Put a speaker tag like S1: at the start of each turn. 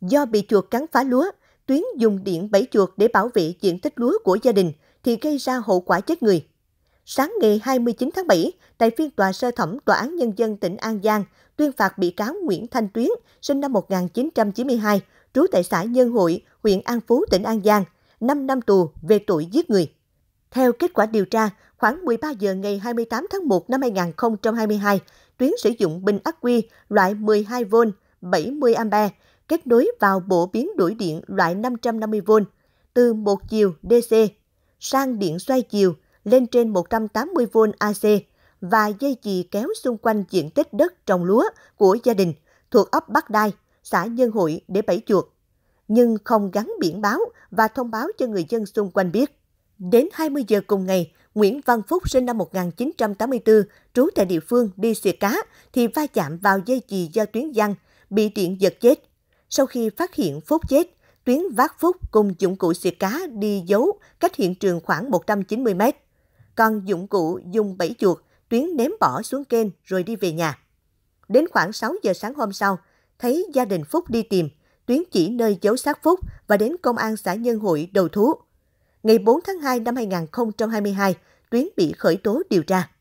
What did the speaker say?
S1: Do bị chuột cắn phá lúa, Tuyến dùng điện bẫy chuột để bảo vệ diện tích lúa của gia đình thì gây ra hậu quả chết người. Sáng ngày 29 tháng 7, tại phiên tòa sơ thẩm Tòa án Nhân dân tỉnh An Giang tuyên phạt bị cáo Nguyễn Thanh Tuyến, sinh năm 1992, trú tại xã Nhân Hội, huyện An Phú, tỉnh An Giang, 5 năm tù về tội giết người. Theo kết quả điều tra, khoảng 13 giờ ngày 28 tháng 1 năm 2022, Tuyến sử dụng bình ắc quy loại 12V, 70A kết nối vào bộ biến đổi điện loại 550V từ một chiều DC sang điện xoay chiều lên trên 180V AC và dây chì kéo xung quanh diện tích đất trồng lúa của gia đình thuộc ấp Bắc Đai, xã Nhân Hội để bẫy chuột, nhưng không gắn biển báo và thông báo cho người dân xung quanh biết. Đến 20 giờ cùng ngày, Nguyễn Văn Phúc sinh năm 1984, trú tại địa phương đi xịa cá thì va chạm vào dây chì do tuyến giăng, bị điện giật chết. Sau khi phát hiện Phúc chết, Tuyến vác Phúc cùng dụng cụ xịt cá đi giấu cách hiện trường khoảng 190 mét. Còn dụng cụ dùng bẫy chuột, Tuyến ném bỏ xuống kênh rồi đi về nhà. Đến khoảng 6 giờ sáng hôm sau, thấy gia đình Phúc đi tìm, Tuyến chỉ nơi giấu xác Phúc và đến công an xã Nhân Hội đầu thú. Ngày 4 tháng 2 năm 2022, Tuyến bị khởi tố điều tra.